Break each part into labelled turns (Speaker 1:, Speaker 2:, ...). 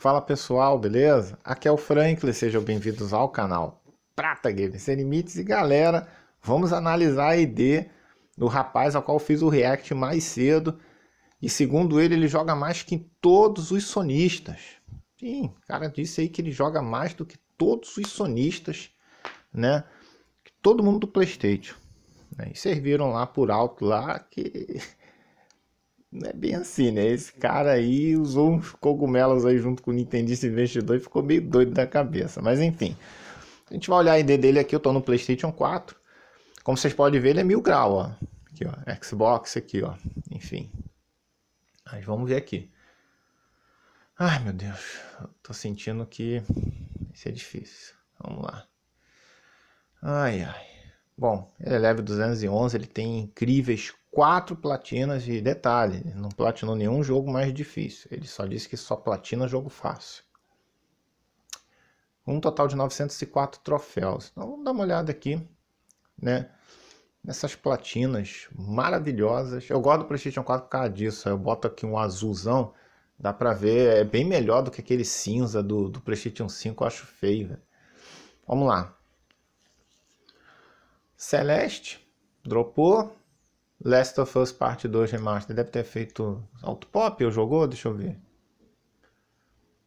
Speaker 1: Fala pessoal, beleza? Aqui é o Franklin, sejam bem-vindos ao canal Prata Games Sem Limites e galera, vamos analisar a ID do rapaz ao qual fiz o react mais cedo e segundo ele, ele joga mais que todos os sonistas. Sim, o cara disse aí que ele joga mais do que todos os sonistas, né? Todo mundo do Playstation. Né? E serviram lá por alto lá que não é bem assim, né? Esse cara aí usou uns cogumelos aí junto com o Nintendista investidor e ficou meio doido da cabeça. Mas enfim, a gente vai olhar a ID dele aqui. Eu tô no PlayStation 4. Como vocês podem ver, ele é mil grau, ó. Aqui, ó. Xbox aqui, ó. Enfim. Mas vamos ver aqui. Ai, meu Deus. Eu tô sentindo que isso é difícil. Vamos lá. Ai, ai. Bom, ele é leve 211, ele tem incríveis quatro platinas de detalhe. Não platinou nenhum jogo mais difícil. Ele só disse que só platina jogo fácil. Um total de 904 troféus. Então vamos dar uma olhada aqui, né? Nessas platinas maravilhosas. Eu gosto do PlayStation 4 por causa disso. Eu boto aqui um azulzão. Dá pra ver, é bem melhor do que aquele cinza do, do PlayStation 5. Eu acho feio, véio. Vamos lá. Celeste dropou Last of Us Part 2 Remaster. Deve ter feito autopop ou jogou? Deixa eu ver.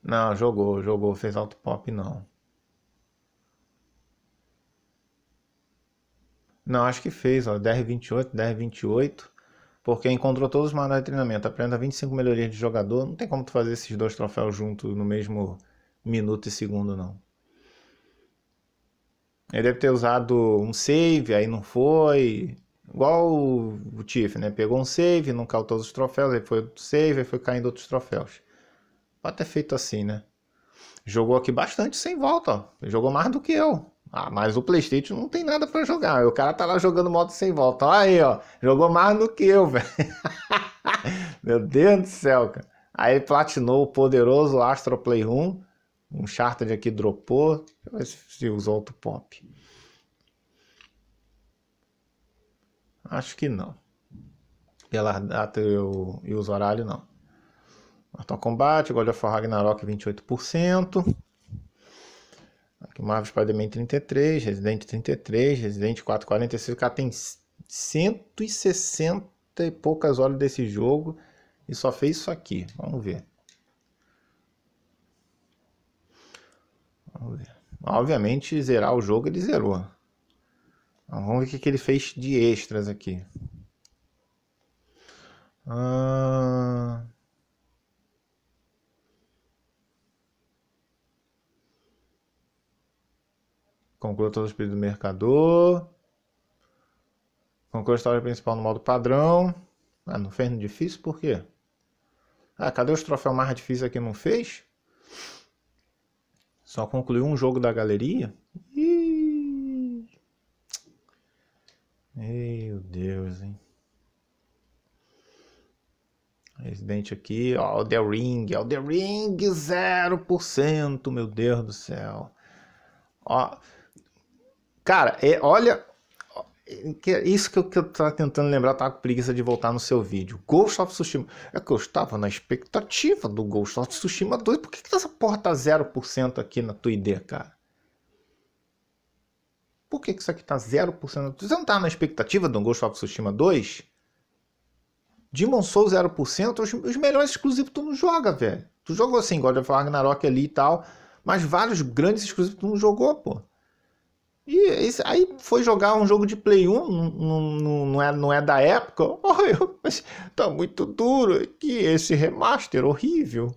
Speaker 1: Não, jogou, jogou. Fez autopop não. Não, acho que fez, ó. 1028, 28 Porque encontrou todos os manuais de treinamento. Aprenda 25 melhorias de jogador. Não tem como tu fazer esses dois troféus juntos no mesmo minuto e segundo, não. Ele deve ter usado um save, aí não foi. Igual o Tiff, né? Pegou um save, não caiu todos os troféus, aí foi outro save, aí foi caindo outros troféus. Pode ter feito assim, né? Jogou aqui bastante sem volta, ó. Jogou mais do que eu. Ah, mas o Playstation não tem nada para jogar. O cara tá lá jogando modo sem volta. Olha aí, ó. Jogou mais do que eu, velho. Meu Deus do céu, cara. Aí ele platinou o poderoso Astro Play 1. Um charter aqui dropou. Deixa eu ver se usou outro pop. Acho que não. Pela data eu, e os horários, não. Mortal Kombat, God of War Ragnarok 28%. Aqui Marvel Spider-Man 33, Resident 33, Resident 446. O cara tem 160 e poucas horas desse jogo e só fez isso aqui. Vamos ver. Vamos ver. Obviamente, zerar o jogo ele zerou. Vamos ver o que, que ele fez de extras aqui. Ah... Conclua todos os pedidos do mercador. Conclua a história principal no modo padrão. Ah, não fez no difícil, por quê? Ah, cadê os troféus mais difíceis aqui? Não fez? Só concluiu um jogo da galeria? Meu Deus, hein? Residente aqui, ó, o The Ring, ó, The Ring 0%, meu Deus do céu. Ó, cara, é, olha, isso que eu, que eu tava tentando lembrar, tava com preguiça de voltar no seu vídeo. Ghost of Tsushima. É que eu estava na expectativa do Ghost of Tsushima 2. Por que, que tá essa porra tá 0% aqui na tua ideia, cara? Por que, isso aqui está 0%? Você não tá na expectativa do Ghost of Tsushima 2? Demon Soul 0%, os, os melhores exclusivos tu não joga, velho. Tu jogou assim, God of Ragnarok ali e tal, mas vários grandes exclusivos tu não jogou, pô. E esse, aí foi jogar um jogo de Play 1, não, não, não, é, não é da época. Oh, mas tá muito duro aqui esse remaster horrível.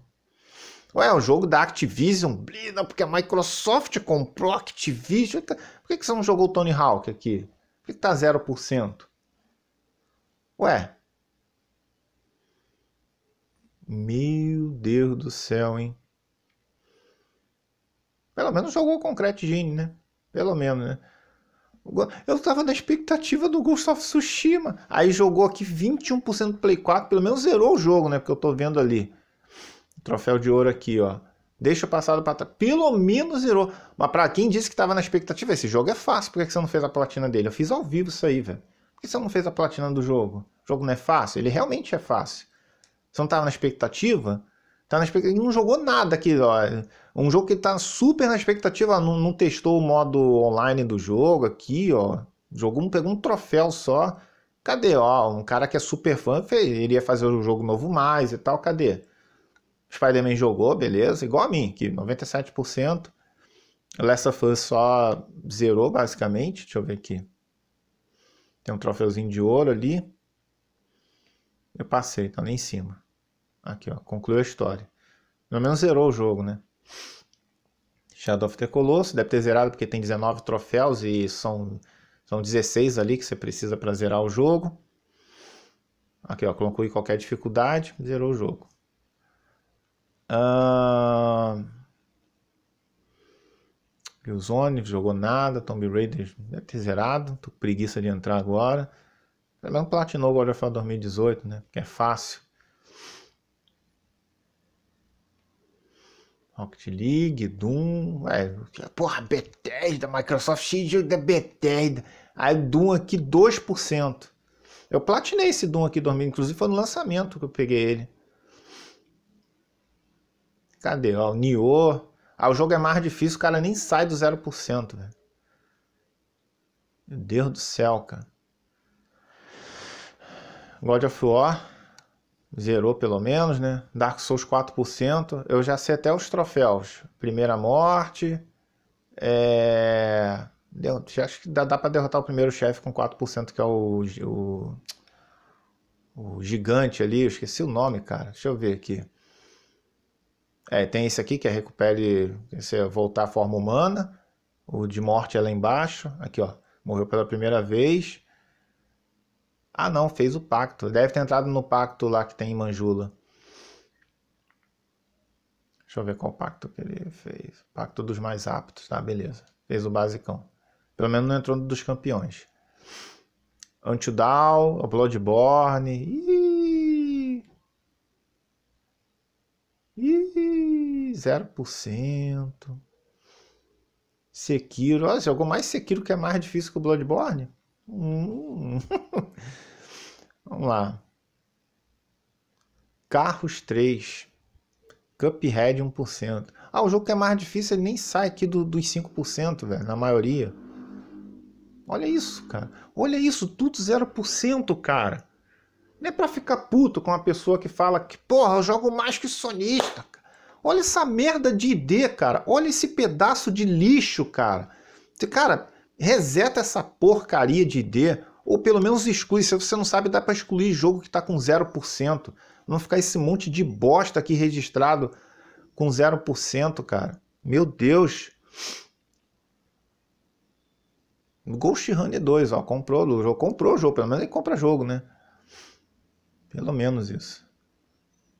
Speaker 1: Ué, é um jogo da Activision, blida, porque a Microsoft comprou a Activision. Tá, por que, que você não jogou o Tony Hawk aqui? Por que, que tá 0%? Ué. Meu Deus do céu, hein? Pelo menos jogou o Concrete Genie, né? Pelo menos, né? Eu tava na expectativa do Ghost of Tsushima. Aí jogou aqui 21% do Play 4. Pelo menos zerou o jogo, né? Porque eu tô vendo ali. Troféu de ouro aqui, ó. Deixa o passado para trás. Pelo menos zerou. Mas para quem disse que estava na expectativa, esse jogo é fácil. Por que você não fez a platina dele? Eu fiz ao vivo isso aí, velho. Por que você não fez a platina do jogo? O jogo não é fácil? Ele realmente é fácil. Você não estava na expectativa? Tá na expectativa. Ele não jogou nada aqui, ó. Um jogo que tá super na expectativa. Não, não testou o modo online do jogo aqui, ó. Jogou, pegou um troféu só. Cadê? Ó, um cara que é super fã, ele ia fazer o jogo novo mais e tal, cadê? Spider-Man jogou, beleza, igual a mim, que 97%. Last of Us só zerou, basicamente. Deixa eu ver aqui. Tem um troféuzinho de ouro ali. Eu passei, tá ali em cima. Aqui, ó, concluiu a história. Pelo menos zerou o jogo, né? Shadow of the Colossus, deve ter zerado porque tem 19 troféus e são, são 16 ali que você precisa para zerar o jogo. Aqui, ó, conclui qualquer dificuldade, zerou o jogo. Uh... Killzone, jogou nada. Tomb Raider deve ter zerado. Tô com preguiça de entrar agora. Pelo menos platinou God of War 2018, né? Que é fácil. Rocket League, Doom, é, porra, Bethesda, Microsoft, cheio da Bethesda. Aí Doom aqui 2%. Eu platinei esse Doom aqui dormindo, inclusive foi no lançamento que eu peguei ele. Cadê? Ó, o Nioh. Ah, o jogo é mais difícil, o cara nem sai do 0%, velho. Meu Deus do céu, cara. God of War. Zerou pelo menos, né? Dark Souls 4%. Eu já sei até os troféus. Primeira morte. É... Deu, acho que dá, dá pra derrotar o primeiro chefe com 4%, que é o, o, o gigante ali. Eu esqueci o nome, cara. Deixa eu ver aqui. É, tem esse aqui que é recupere, voltar à forma humana. O de morte é lá embaixo. Aqui, ó. Morreu pela primeira vez. Ah, não, fez o pacto. Deve ter entrado no pacto lá que tem em Manjula. Deixa eu ver qual pacto que ele fez. Pacto dos mais aptos, tá? Beleza. Fez o basicão. Pelo menos não entrou no dos campeões. Antidal, Bloodborne. Ih, 0%. Sekiro. Olha, jogou mais Sekiro que é mais difícil que o Bloodborne? Hum. Vamos lá. Carros 3. Cuphead 1%. Ah, o jogo que é mais difícil ele nem sai aqui do, dos 5%, velho, na maioria. Olha isso, cara. Olha isso, tudo 0%, cara. Não é pra ficar puto com uma pessoa que fala que, porra, eu jogo mais que sonista, cara. Olha essa merda de ID, cara. Olha esse pedaço de lixo, cara. Cara, reseta essa porcaria de ID. Ou pelo menos exclui. Se você não sabe, dá para excluir jogo que está com 0%. Não ficar esse monte de bosta aqui registrado com 0%, cara. Meu Deus. Ghost Runner 2, ó, comprou o jogo. Comprou o jogo, pelo menos ele compra jogo, né? Pelo menos isso.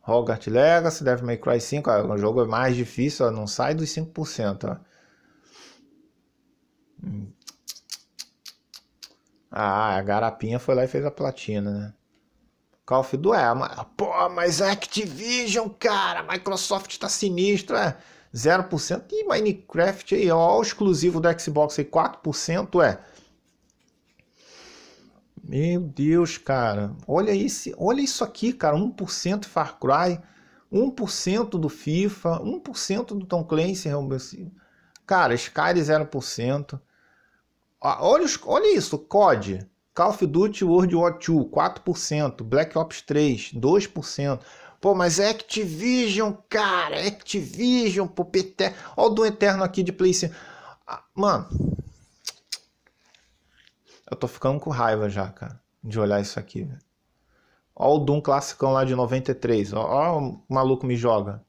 Speaker 1: Hogarth Legacy, Devil May Cry 5, ó, ah, o jogo é mais difícil, ó, não sai dos 5%. Ó. Ah, ah, a garapinha foi lá e fez a platina, né? Call of Duty, é, mas, pô, mas Activision, cara, Microsoft tá sinistro, é 0%. E Minecraft aí, ó, exclusivo do Xbox aí, 4%, é meu Deus, cara. Olha, esse, olha isso aqui, cara. 1% Far Cry, 1% do FIFA, 1% do Tom Clancy. É cara, Skyrim 0%. Olha, os, olha isso, COD. Call of Duty World War II, 4%. Black Ops 3, 2%. Pô, mas Activision, cara, Activision, pô, PT... Olha o do Eterno aqui de PlayStation. Ah, mano, eu tô ficando com raiva já, cara, de olhar isso aqui. Ó o Doom classicão lá de 93. Ó, ó o maluco me joga.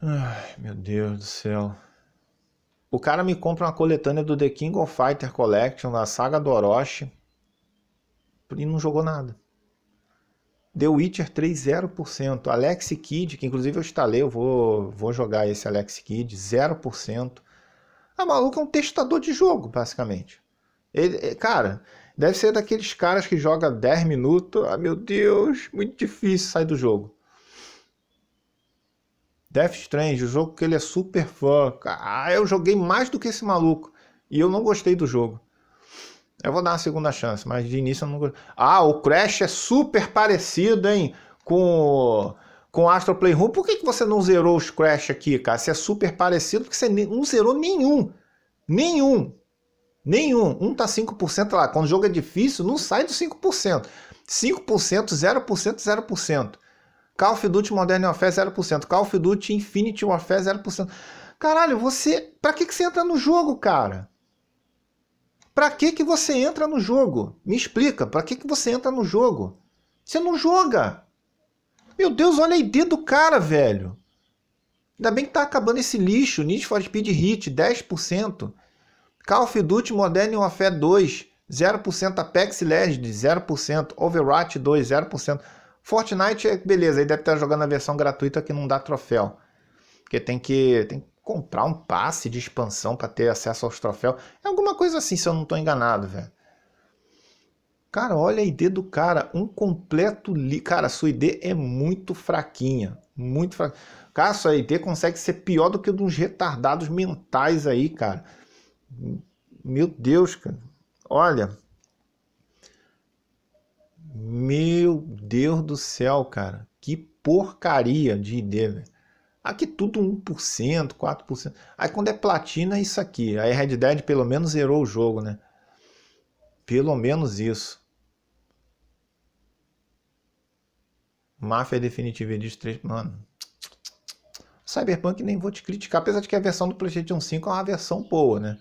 Speaker 1: Ai, meu Deus do céu. O cara me compra uma coletânea do The King of Fighter Collection, da saga do Orochi. E não jogou nada. The Witcher 3, 0%. Alex Kidd, que inclusive eu instalei, eu vou, vou jogar esse Alex Kidd, 0%. A ah, maluca é um testador de jogo, basicamente. Ele, é, cara, deve ser daqueles caras que joga 10 minutos. Ah, meu Deus, muito difícil sair do jogo. Death Strange, o jogo que ele é super fã. Ah, eu joguei mais do que esse maluco. E eu não gostei do jogo. Eu vou dar uma segunda chance, mas de início eu não gostei. Ah, o Crash é super parecido, hein? Com com Astro Playroom, por que, que você não zerou os Crash aqui, cara? Você é super parecido, porque você não zerou nenhum. Nenhum. Nenhum. Um tá 5% lá. Quando o jogo é difícil, não sai dos 5%. 5%, 0%, 0%. Call of Duty Modern Warfare 0%, Call of Duty Infinity Warfare 0%. Caralho, você, para que que você entra no jogo, cara? Para que que você entra no jogo? Me explica, para que que você entra no jogo? Você não joga. Meu Deus, olha a ideia do cara, velho. Ainda bem que tá acabando esse lixo. Need for Speed Hit, 10%. Call of Duty Modern Warfare 2, 0%. Apex Legends, 0%. Overwatch 2, 0%. Fortnite, é beleza, aí deve estar tá jogando a versão gratuita que não dá troféu. Porque tem que, tem que comprar um passe de expansão para ter acesso aos troféus. É alguma coisa assim, se eu não estou enganado, velho. Cara, olha a ID do cara, um completo li. Cara, sua ID é muito fraquinha, muito fraquinha. Cara, sua ID consegue ser pior do que dos retardados mentais aí, cara. Meu Deus, cara. Olha. Meu Deus do céu, cara. Que porcaria de ID, velho. Aqui tudo 1%, 4%. Aí quando é platina é isso aqui. Aí Red Dead pelo menos zerou o jogo, né? Pelo menos isso. Máfia Definitive Edition 3. Mano. Cyberpunk nem vou te criticar, apesar de que a versão do PlayStation 5 é uma versão boa, né?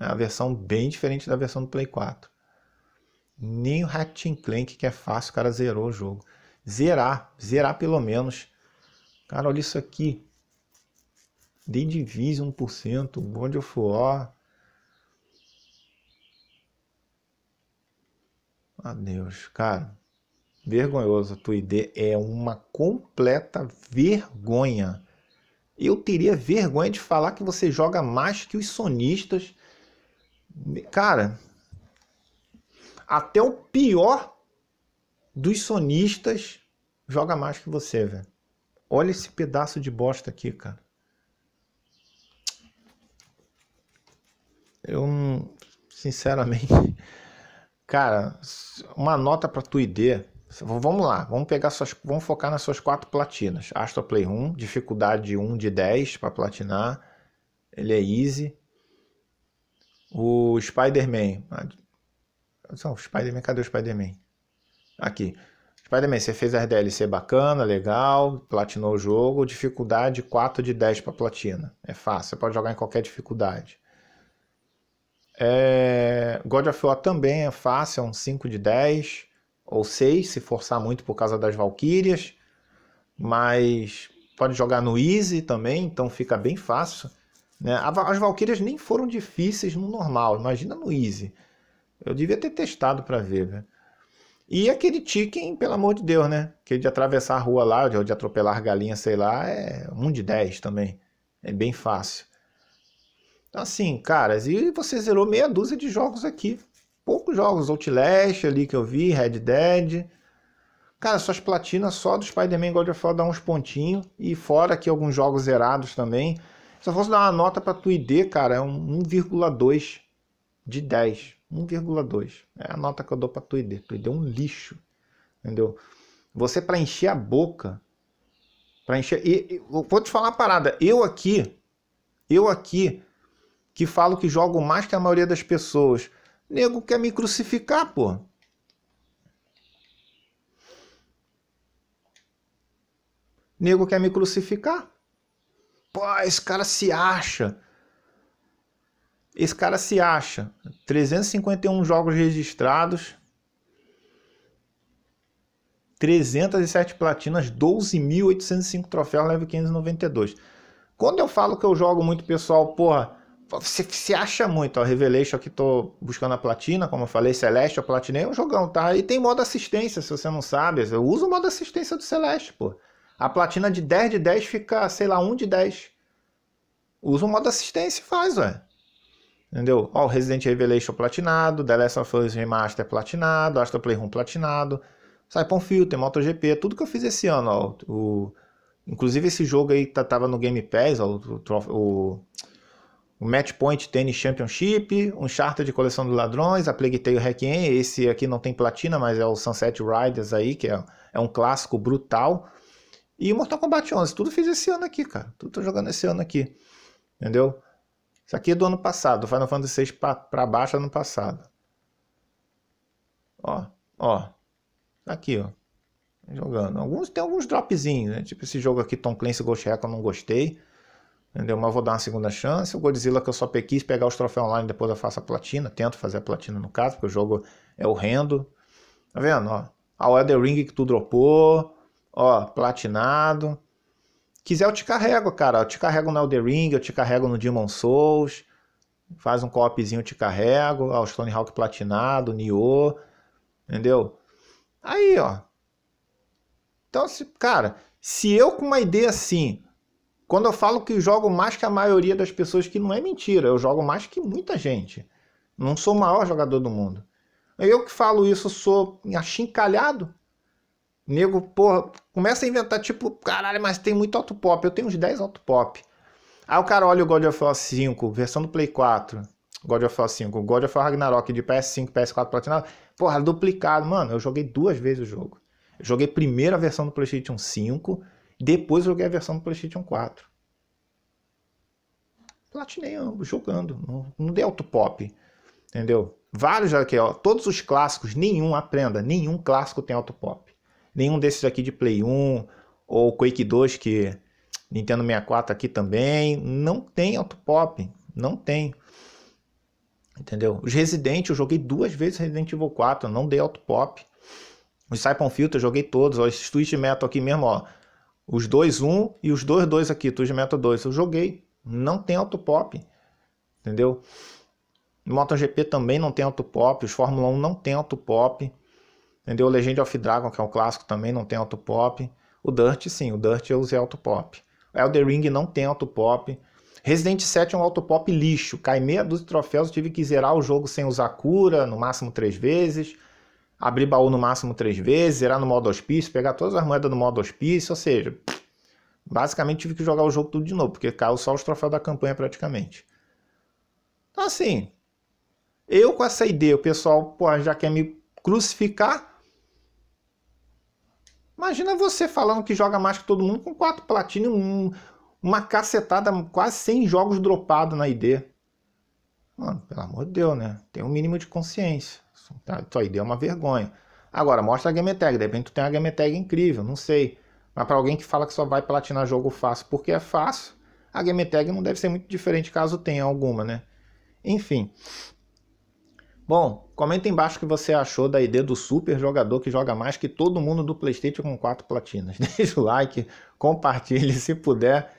Speaker 1: É uma versão bem diferente da versão do Play 4. Nem o Ratchet Clank, que é fácil, o cara zerou o jogo. Zerar, zerar pelo menos. Cara, olha isso aqui. The Division 1%, God of War. Adeus, cara. Vergonhoso. Twitter é uma completa vergonha. Eu teria vergonha de falar que você joga mais que os sonistas. Cara, até o pior dos sonistas joga mais que você, velho. Olha esse pedaço de bosta aqui, cara. Eu sinceramente, cara, uma nota para tu ID Vamos lá, vamos pegar suas, vamos focar nas suas quatro platinas. Astro Play 1, dificuldade 1 de 10 para platinar. Ele é easy. O Spider-Man. Spider-Man, cadê o Spider-Man? Aqui. Spider-Man, você fez a DLC bacana, legal, platinou o jogo. Dificuldade 4 de 10 para platina. É fácil, você pode jogar em qualquer dificuldade. É... God of War também é fácil, é um 5 de 10 ou 6, se forçar muito por causa das Valkyrias, mas pode jogar no Easy também, então fica bem fácil. Né? As Valkyrias nem foram difíceis no normal, imagina no Easy. Eu devia ter testado para ver, né? E aquele Chicken, pelo amor de Deus, né? Que de atravessar a rua lá, de, de atropelar galinha, sei lá, é um de 10 também. É bem fácil. Então, assim, caras, e você zerou meia dúzia de jogos aqui poucos jogos, Outlast ali que eu vi, Red Dead. Cara, suas platinas só do Spider-Man God of War dá uns pontinhos. E fora aqui alguns jogos zerados também. Se eu fosse dar uma nota pra Twid, cara, é um 1,2 de 10. 1,2. É a nota que eu dou pra Twid. Twid é um lixo. Entendeu? Você pra encher a boca. Pra encher. E, e, vou te falar uma parada. Eu aqui. Eu aqui. Que falo que jogo mais que a maioria das pessoas Nego quer me crucificar, pô. Nego quer me crucificar. Pô, esse cara se acha. Esse cara se acha. 351 jogos registrados. 307 platinas, 12.805 troféus, leve 592. Quando eu falo que eu jogo muito, pessoal, porra, você se acha muito, ó, Revelation aqui tô buscando a platina, como eu falei, Celeste, eu platinei, é um jogão, tá? E tem modo assistência, se você não sabe, eu uso o modo assistência do Celeste, pô. A platina de 10 de 10 fica, sei lá, 1 de 10. Usa o modo assistência e faz, ué. Entendeu? Ó, Resident Revelation platinado, The Last of Us Remaster platinado, Astro Playroom platinado, Saipon Filter, MotoGP, tudo que eu fiz esse ano, ó. O... Inclusive esse jogo aí tá, tava no Game Pass, ó, o, o o Match Point Tennis Championship, um charter de coleção dos ladrões, a Plague Tale Requiem, esse aqui não tem platina, mas é o Sunset Riders aí, que é, é um clássico brutal. E o Mortal Kombat 11, tudo fiz esse ano aqui, cara. Tudo tô jogando esse ano aqui. Entendeu? Isso aqui é do ano passado, do Final Fantasy VI pra, pra baixo é ano passado. Ó, ó. Tá aqui, ó. Jogando. Alguns, tem alguns dropzinhos, né? Tipo esse jogo aqui, Tom Clancy Ghost Recon, não gostei. Entendeu? Mas vou dar uma segunda chance. O Godzilla que eu só pequis pegar os troféus online, depois eu faço a platina. Tento fazer a platina no caso, porque o jogo é horrendo. Tá vendo? Ó, a Elden Ring que tu dropou. Ó, platinado. Quiser eu te carrego, cara. Eu te carrego no Eldering, Ring, eu te carrego no Demon Souls. Faz um copzinho, eu te carrego. Ó, o Stone Hawk platinado, Nioh. Entendeu? Aí, ó. Então, se, cara, se eu com uma ideia assim quando eu falo que jogo mais que a maioria das pessoas, que não é mentira, eu jogo mais que muita gente. Não sou o maior jogador do mundo. Eu que falo isso, sou achincalhado. Nego, porra, começa a inventar, tipo, caralho, mas tem muito autopop. Eu tenho uns 10 autopop. Aí o cara olha o God of War 5, versão do Play 4. God of War 5, God of War Ragnarok de PS5, PS4 Platinado. Porra, duplicado. Mano, eu joguei duas vezes o jogo. Eu joguei primeiro a versão do PlayStation 5 depois eu joguei a versão do PlayStation 4. Platinei ambos, jogando. Não, dei autopop. Entendeu? Vários aqui, ó. Todos os clássicos, nenhum, aprenda. Nenhum clássico tem autopop. Nenhum desses aqui de Play 1 ou Quake 2 que Nintendo 64 aqui também. Não tem autopop. Não tem. Entendeu? Os Resident, eu joguei duas vezes Resident Evil 4, não dei autopop. Os Saipan Filter, eu joguei todos. Ó, esses Metal aqui mesmo, ó. Os dois 1 um, e os dois dois aqui, Twitch Meta 2. Eu joguei. Não tem autopop. Entendeu? MotoGP também não tem autopop. Os Fórmula 1 não tem autopop. Entendeu? Legend of Dragon, que é um clássico, também não tem autopop. O Dirt, sim. O Dirt eu usei autopop. Elder Ring não tem autopop. Resident 7 é um autopop lixo. Cai meia dúzia de troféus, tive que zerar o jogo sem usar cura, no máximo três vezes abrir baú no máximo três vezes, zerar no modo hospício, pegar todas as moedas no modo hospício, ou seja, basicamente tive que jogar o jogo tudo de novo, porque caiu só os troféus da campanha praticamente. Então assim, eu com essa ideia, o pessoal porra, já quer me crucificar. Imagina você falando que joga mais que todo mundo com quatro platina, um, uma cacetada, quase 100 jogos dropados na ideia. Mano, pelo amor de Deus, né? Tem um mínimo de consciência. Tá? Isso aí deu uma vergonha. Agora, mostra a game tag. De repente tu tem uma game tag incrível, não sei. Mas para alguém que fala que só vai platinar jogo fácil porque é fácil, a game tag não deve ser muito diferente caso tenha alguma, né? Enfim. Bom, comenta embaixo o que você achou da ideia do super jogador que joga mais que todo mundo do PlayStation com quatro platinas. Deixa o like, compartilhe se puder,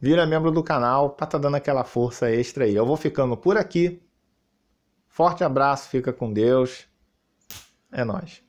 Speaker 1: vira membro do canal para tá dando aquela força extra aí. Eu vou ficando por aqui. Forte abraço, fica com Deus. É nós.